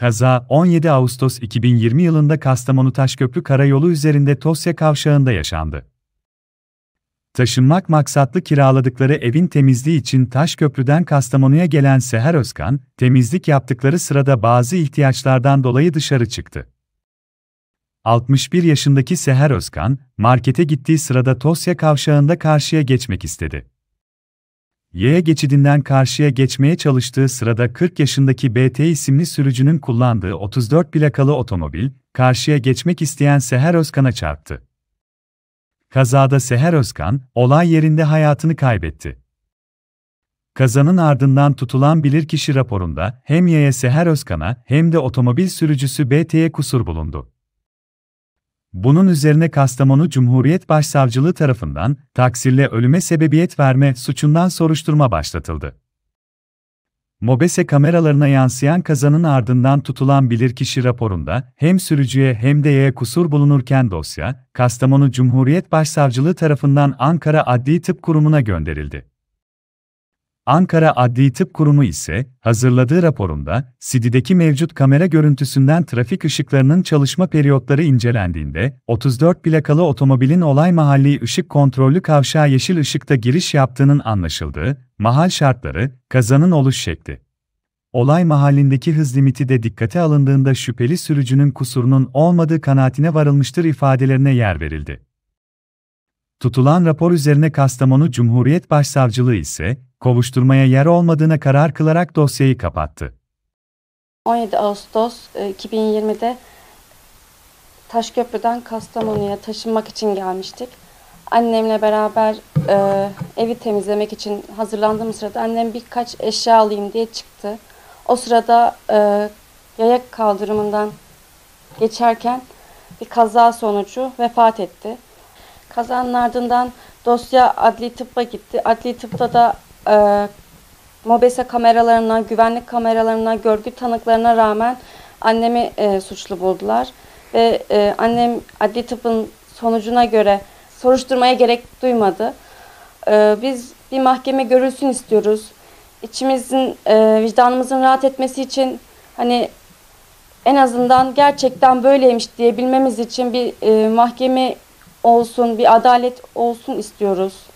Kaza 17 Ağustos 2020 yılında Kastamonu Taşköprü Karayolu üzerinde Tosya Kavşağı'nda yaşandı. Taşınmak maksatlı kiraladıkları evin temizliği için Taşköprü'den Kastamonu'ya gelen Seher Özkan, temizlik yaptıkları sırada bazı ihtiyaçlardan dolayı dışarı çıktı. 61 yaşındaki Seher Özkan, markete gittiği sırada Tosya kavşağında karşıya geçmek istedi. Y geçidinden karşıya geçmeye çalıştığı sırada 40 yaşındaki BT isimli sürücünün kullandığı 34 plakalı otomobil, karşıya geçmek isteyen Seher Özkan'a çarptı. Kazada Seher Özkan, olay yerinde hayatını kaybetti. Kazanın ardından tutulan bilirkişi raporunda hem Y'ye Seher Özkan'a hem de otomobil sürücüsü BT'ye kusur bulundu. Bunun üzerine Kastamonu Cumhuriyet Başsavcılığı tarafından taksirle ölüme sebebiyet verme suçundan soruşturma başlatıldı. Mobese kameralarına yansıyan kazanın ardından tutulan bilirkişi raporunda hem sürücüye hem de yaya kusur bulunurken dosya, Kastamonu Cumhuriyet Başsavcılığı tarafından Ankara Adli Tıp Kurumu'na gönderildi. Ankara Adli Tıp Kurumu ise, hazırladığı raporunda, CD'deki mevcut kamera görüntüsünden trafik ışıklarının çalışma periyotları incelendiğinde, 34 plakalı otomobilin olay mahalli ışık kontrollü kavşağa yeşil ışıkta giriş yaptığının anlaşıldığı, mahal şartları, kazanın oluş şekli. Olay mahallindeki hız limiti de dikkate alındığında şüpheli sürücünün kusurunun olmadığı kanaatine varılmıştır ifadelerine yer verildi. Tutulan rapor üzerine Kastamonu Cumhuriyet Başsavcılığı ise, kovuşturmaya yer olmadığına karar kılarak dosyayı kapattı. 17 Ağustos 2020'de e, Taşköprü'den Kastamonu'ya taşınmak için gelmiştik. Annemle beraber e, evi temizlemek için hazırlandığım sırada annem birkaç eşya alayım diye çıktı. O sırada e, yayak kaldırımından geçerken bir kaza sonucu vefat etti. Kazanın ardından dosya adli tıbba gitti. Adli tıpta da e, MOBESE kameralarına, güvenlik kameralarından, görgü tanıklarına rağmen annemi e, suçlu buldular. Ve e, annem adli tıpın sonucuna göre soruşturmaya gerek duymadı. E, biz bir mahkeme görülsün istiyoruz. İçimizin, e, vicdanımızın rahat etmesi için hani en azından gerçekten böyleymiş diyebilmemiz için bir e, mahkeme olsun, bir adalet olsun istiyoruz.